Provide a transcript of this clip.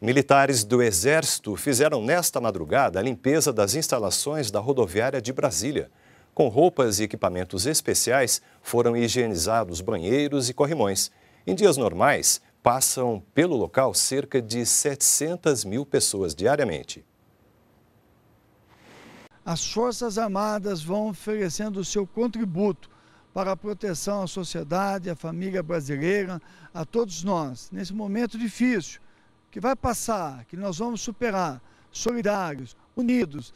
Militares do Exército fizeram nesta madrugada a limpeza das instalações da rodoviária de Brasília. Com roupas e equipamentos especiais, foram higienizados banheiros e corrimões. Em dias normais, passam pelo local cerca de 700 mil pessoas diariamente. As Forças Armadas vão oferecendo o seu contributo para a proteção à sociedade, à família brasileira, a todos nós, nesse momento difícil que vai passar, que nós vamos superar, solidários, unidos.